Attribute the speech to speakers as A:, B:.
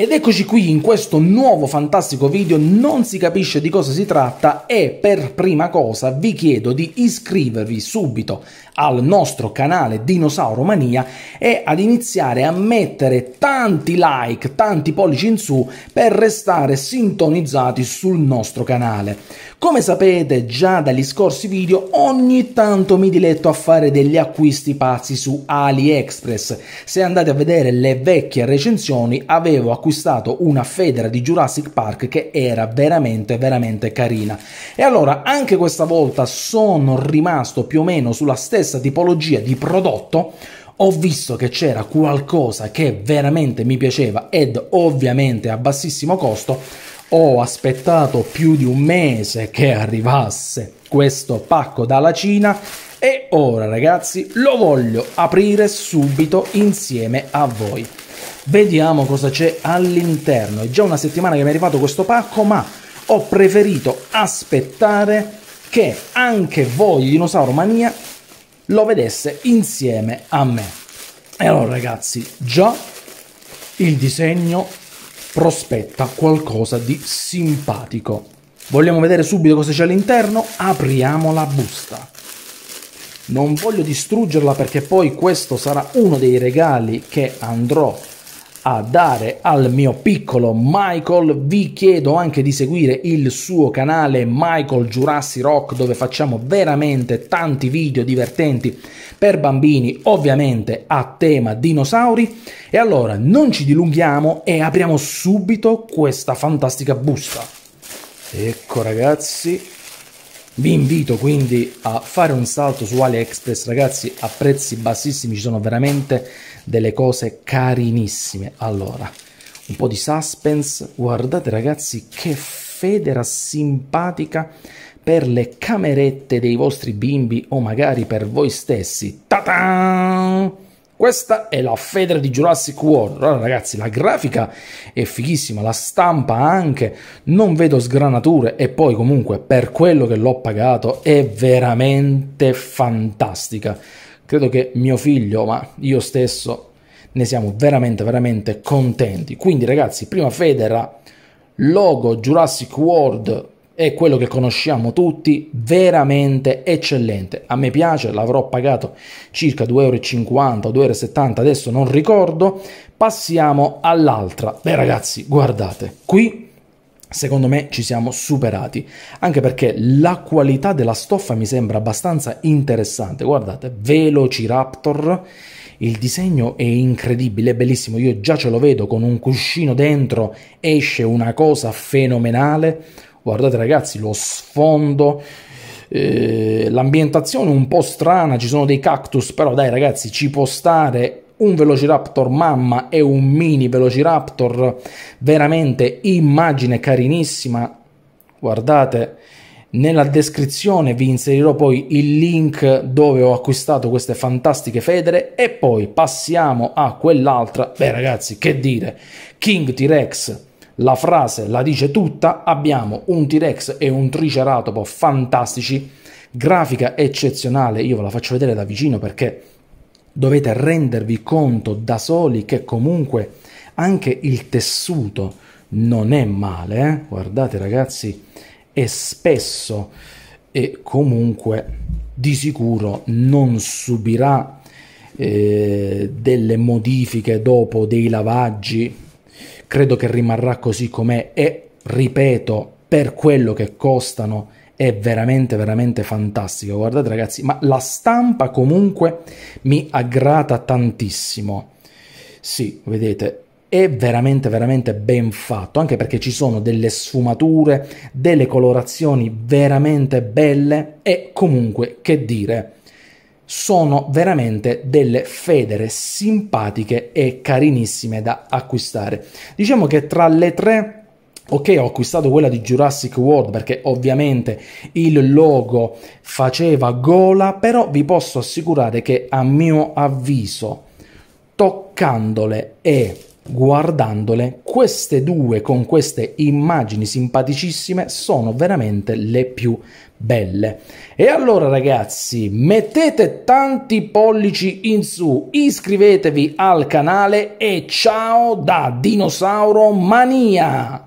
A: Ed eccoci qui in questo nuovo fantastico video, non si capisce di cosa si tratta e per prima cosa vi chiedo di iscrivervi subito al nostro canale Dinosauro Mania e ad iniziare a mettere tanti like, tanti pollici in su per restare sintonizzati sul nostro canale. Come sapete già dagli scorsi video ogni tanto mi diletto a fare degli acquisti pazzi su AliExpress. Se andate a vedere le vecchie recensioni avevo acquistato acquistato una federa di Jurassic Park che era veramente, veramente carina. E allora anche questa volta sono rimasto più o meno sulla stessa tipologia di prodotto ho visto che c'era qualcosa che veramente mi piaceva ed ovviamente a bassissimo costo ho aspettato più di un mese che arrivasse questo pacco dalla Cina e ora ragazzi lo voglio aprire subito insieme a voi. Vediamo cosa c'è all'interno. È già una settimana che mi è arrivato questo pacco, ma ho preferito aspettare che anche voi di Dinosauro Mania lo vedesse insieme a me. E allora ragazzi, già il disegno prospetta qualcosa di simpatico. Vogliamo vedere subito cosa c'è all'interno? Apriamo la busta. Non voglio distruggerla perché poi questo sarà uno dei regali che andrò a a dare al mio piccolo Michael. Vi chiedo anche di seguire il suo canale Michael Jurassic Rock dove facciamo veramente tanti video divertenti per bambini, ovviamente a tema dinosauri. E allora non ci dilunghiamo e apriamo subito questa fantastica busta. Ecco ragazzi, vi invito quindi a fare un salto su AliExpress, ragazzi, a prezzi bassissimi ci sono veramente delle cose carinissime. Allora, un po' di suspense, guardate ragazzi che federa simpatica per le camerette dei vostri bimbi o magari per voi stessi. Ta-ta! Questa è la federa di Jurassic World. Allora, ragazzi, la grafica è fighissima, la stampa anche, non vedo sgranature e poi comunque per quello che l'ho pagato è veramente fantastica. Credo che mio figlio, ma io stesso, ne siamo veramente, veramente contenti. Quindi, ragazzi, prima federa, logo Jurassic World è quello che conosciamo tutti, veramente eccellente. A me piace, l'avrò pagato circa 2,50 euro o 2,70 euro, adesso non ricordo. Passiamo all'altra. Beh ragazzi, guardate, qui secondo me ci siamo superati, anche perché la qualità della stoffa mi sembra abbastanza interessante. Guardate, Velociraptor, il disegno è incredibile, è bellissimo, io già ce lo vedo con un cuscino dentro, esce una cosa fenomenale. Guardate ragazzi lo sfondo, eh, l'ambientazione un po' strana, ci sono dei cactus, però dai ragazzi ci può stare un Velociraptor mamma e un mini Velociraptor, veramente immagine carinissima. Guardate, nella descrizione vi inserirò poi il link dove ho acquistato queste fantastiche federe e poi passiamo a quell'altra. Beh ragazzi, che dire, King T-Rex la frase la dice tutta, abbiamo un T-Rex e un Triceratopo fantastici, grafica eccezionale, io ve la faccio vedere da vicino perché dovete rendervi conto da soli che comunque anche il tessuto non è male, eh? guardate ragazzi, è spesso e comunque di sicuro non subirà eh, delle modifiche dopo dei lavaggi credo che rimarrà così com'è e ripeto, per quello che costano è veramente veramente fantastico. Guardate ragazzi, ma la stampa comunque mi aggrata tantissimo. Sì, vedete, è veramente veramente ben fatto, anche perché ci sono delle sfumature, delle colorazioni veramente belle e comunque che dire sono veramente delle federe simpatiche e carinissime da acquistare. Diciamo che tra le tre Ok, ho acquistato quella di Jurassic World perché ovviamente il logo faceva gola, però vi posso assicurare che a mio avviso toccandole e guardandole, queste due con queste immagini simpaticissime sono veramente le più belle. E allora ragazzi, mettete tanti pollici in su, iscrivetevi al canale e ciao da Dinosauro Mania!